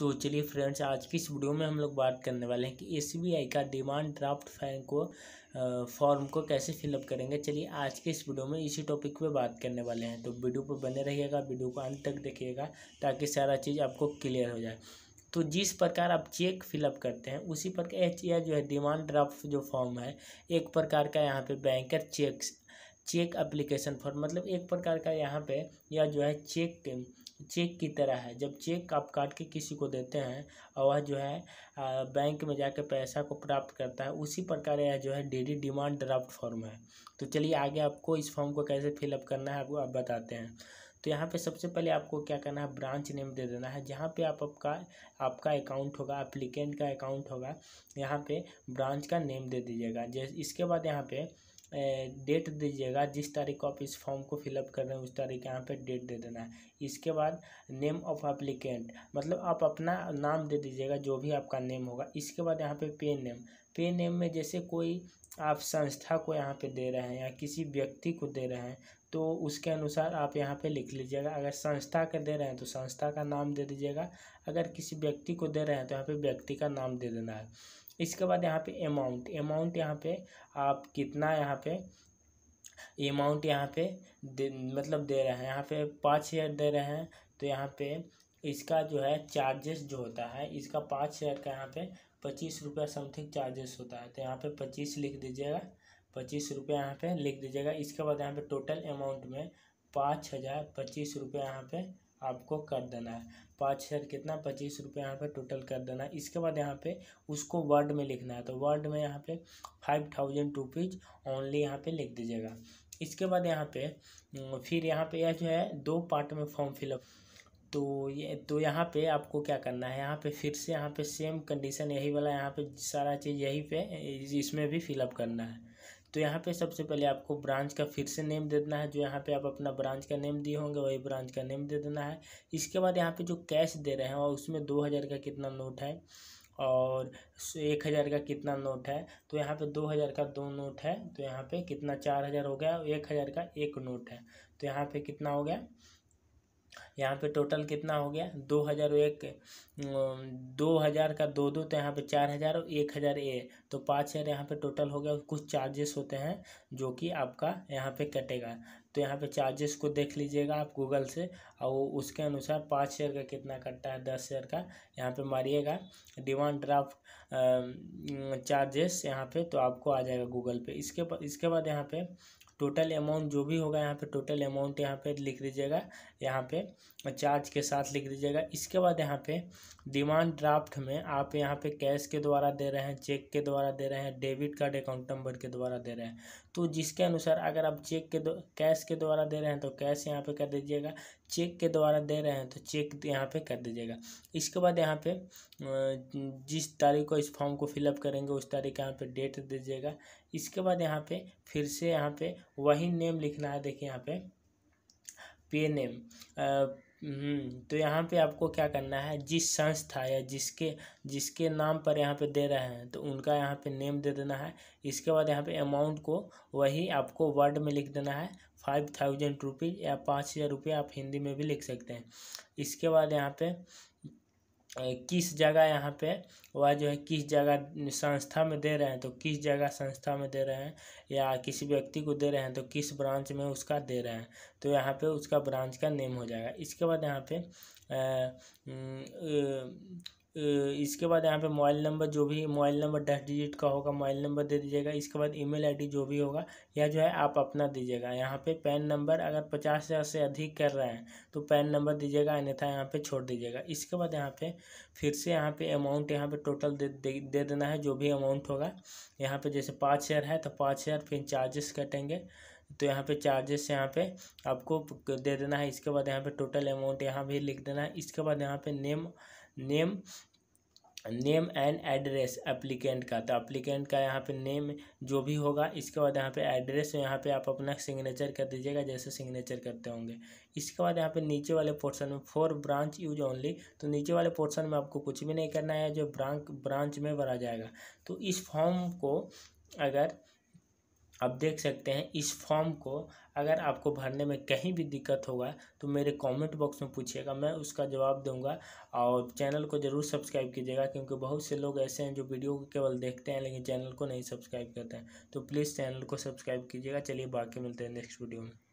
तो चलिए फ्रेंड्स आज की इस वीडियो में हम लोग बात करने वाले हैं कि एसबीआई का डिमांड ड्राफ्ट फैन को फॉर्म को कैसे फिलअप करेंगे चलिए आज के इस वीडियो में इसी टॉपिक पे बात करने वाले हैं तो वीडियो पर बने रहिएगा वीडियो को अंत तक देखिएगा ताकि सारा चीज़ आपको क्लियर हो जाए तो जिस प्रकार आप चेक फिलअप करते हैं उसी प्रकार या जो है डिमांड ड्राफ्ट जो फॉर्म है एक प्रकार का यहाँ पर banker cheque cheque application form मतलब एक प्रकार का यहाँ पर या जो है चेक चेक की तरह है जब चेक आप काट के किसी को देते हैं और वह जो है बैंक में जाके पैसा को प्राप्त करता है उसी प्रकार यह जो है डी डिमांड ड्राफ्ट फॉर्म है तो चलिए आगे आपको इस फॉर्म को कैसे फिलअप करना है आपको आप बताते हैं तो यहाँ पे सबसे पहले आपको क्या करना है ब्रांच नेम दे देना है जहाँ पे आप आपका आपका अकाउंट होगा एप्लीकेंट का अकाउंट होगा यहाँ पे ब्रांच का नेम दे दीजिएगा जैसे इसके बाद यहाँ पे डेट दीजिएगा जिस तारीख को आप इस फॉर्म को फिलअप कर रहे हैं उस तारीख यहाँ पे डेट दे देना है इसके बाद नेम ऑफ अप्लीकेंट मतलब आप अपना नाम दे दीजिएगा जो भी आपका नेम होगा इसके बाद यहाँ पे पे नेम पे नेम में जैसे कोई आप संस्था को यहाँ पे दे रहे हैं या किसी व्यक्ति को दे रहे हैं तो उसके अनुसार आप यहाँ पे लिख लीजिएगा अगर संस्था का दे रहे हैं तो संस्था का नाम दे दीजिएगा अगर किसी व्यक्ति को दे रहे हैं तो यहाँ पे व्यक्ति का नाम दे देना है इसके बाद यहाँ पे अमाउंट अमाउंट यहाँ पे आप कितना यहाँ पे अमाउंट यहाँ पे दे मतलब दे रहे हैं यहाँ पे पाँच हज़ार दे रहे हैं तो यहाँ पे इसका जो है चार्जेस जो होता है इसका पाँच हज़ार का यहाँ पे पच्चीस रुपया समथिंग चार्जेस होता है तो यहाँ पे पच्चीस लिख दीजिएगा पच्चीस रुपया यहाँ पे लिख दीजिएगा इसके बाद यहाँ पे टोटल अमाउंट में पाँच हज़ार पच्चीस रुपया यहाँ पे आपको कर देना है पाँच हजार कितना पच्चीस रुपये यहाँ पर टोटल कर देना है इसके बाद यहाँ पे उसको वर्ड में लिखना है तो वर्ड में यहाँ पे फाइव थाउजेंड रुपीज़ ओनली यहाँ पे लिख दीजिएगा इसके बाद यहाँ पे फिर यहाँ पे यह जो है दो पार्ट में फॉर्म फिलअप तो ये तो यहाँ पे आपको क्या करना है यहाँ पे फिर से यहाँ पे सेम कंडीशन यही वाला यहाँ पे सारा चीज़ यही पे इसमें भी फिलअप करना है तो यहाँ पे सबसे पहले आपको ब्रांच का फिर से नेम दे देना है जो यहाँ पे आप अपना ब्रांच का नेम दिए होंगे वही ब्रांच का नेम दे देना है इसके बाद यहाँ पे जो कैश दे रहे हैं और उसमें दो हज़ार का कितना नोट है और एक हज़ार का कितना नोट है तो यहाँ पे दो हज़ार का दो नोट है तो यहाँ पे कितना चार हज़ार हो गया एक हज़ार का एक नोट है तो यहाँ पे कितना हो गया यहाँ पे टोटल कितना हो गया दो हज़ार एक दो हज़ार का दो दो तो यहाँ पे चार हज़ार और एक हज़ार ए तो पाँच हज़ार यहाँ पे टोटल हो गया कुछ चार्जेस होते हैं जो कि आपका यहाँ पे कटेगा तो यहाँ पे चार्जेस को देख लीजिएगा आप गूगल से और उसके अनुसार पाँच हज़ार का कितना कटता है दस हज़ार का यहाँ पे मारिएगा डिमांड ड्राफ्ट चार्जेस यहाँ पे तो आपको आ जाएगा गूगल पे इसके इसके बाद यहाँ पे टोटल अमाउंट जो भी होगा यहाँ पे टोटल अमाउंट यहाँ पे लिख दीजिएगा यहाँ पे चार्ज के साथ लिख दीजिएगा इसके बाद यहाँ पे डिमांड ड्राफ्ट में आप यहाँ पे कैश के द्वारा दे रहे हैं चेक के द्वारा दे रहे हैं डेबिट कार्ड अकाउंट नंबर के द्वारा दे रहे हैं तो जिसके अनुसार अगर आप चेक के कैश के द्वारा दे रहे हैं तो कैश यहाँ पे कर दीजिएगा चेक के द्वारा दे रहे हैं तो चेक यहाँ पे कर दीजिएगा इसके बाद यहाँ पे जिस तारीख को इस फॉर्म को फिलअप करेंगे उस तारीख यहाँ पे डेट दीजिएगा इसके बाद यहाँ पे फिर से यहाँ पे वही नेम लिखना है देखिए यहाँ पे पे नेम हम्म, तो यहाँ पे आपको क्या करना है जिस संस्था या जिसके जिसके नाम पर यहाँ पे दे रहे हैं तो उनका यहाँ पे नेम दे देना है इसके बाद यहाँ पे अमाउंट को वही आपको वर्ड में लिख देना है फाइव थाउजेंड रुपीज़ या पाँच हज़ार रुपये आप हिंदी में भी लिख सकते हैं इसके बाद यहाँ पे किस जगह यहाँ पे वह जो है किस जगह संस्था में दे रहे हैं तो किस जगह संस्था में दे रहे हैं या किसी व्यक्ति को दे रहे हैं तो किस ब्रांच में उसका दे रहे हैं तो यहाँ पे उसका ब्रांच का नेम हो जाएगा इसके बाद यहाँ पे आ, इसके बाद यहाँ पे मोबाइल नंबर जो भी मोबाइल नंबर दस डिजिट का होगा मोबाइल नंबर दे दीजिएगा इसके बाद ईमेल आईडी जो भी होगा या जो है आप अपना दीजिएगा यहाँ पे पैन नंबर अगर पचास हज़ार से अधिक कर रहे हैं तो पैन नंबर दीजिएगा अन्यथा यहाँ पे छोड़ दीजिएगा इसके बाद यहाँ पे फिर से यहाँ पे अमाउंट यहाँ पे टोटल दे दे, दे देना है जो भी अमाउंट होगा यहाँ पर जैसे पाँच हज़ार है तो पाँच हज़ार फिर चार्जेस कटेंगे तो यहाँ पे चार्जेस यहाँ पे आपको दे देना है इसके बाद यहाँ पे टोटल अमाउंट यहाँ भी लिख देना है इसके बाद यहाँ पे name name name and address applicant का तो एप्लीकेंट का यहाँ पे नेम जो भी होगा इसके बाद यहाँ पे एड्रेस तो यहाँ पे आप अपना सिग्नेचर कर दीजिएगा जैसे सिग्नेचर करते होंगे इसके बाद यहाँ पे नीचे वाले पोर्शन में फोर ब्रांच यूज ओनली तो नीचे वाले पोर्शन में आपको कुछ भी नहीं करना है जो ब्रांच ब्रांच में भरा जाएगा तो इस फॉर्म को अगर आप देख सकते हैं इस फॉर्म को अगर आपको भरने में कहीं भी दिक्कत होगा तो मेरे कमेंट बॉक्स में पूछिएगा मैं उसका जवाब दूंगा और चैनल को ज़रूर सब्सक्राइब कीजिएगा क्योंकि बहुत से लोग ऐसे हैं जो वीडियो को केवल देखते हैं लेकिन चैनल को नहीं सब्सक्राइब करते हैं तो प्लीज़ चैनल को सब्सक्राइब कीजिएगा चलिए बाकी मिलते हैं नेक्स्ट वीडियो में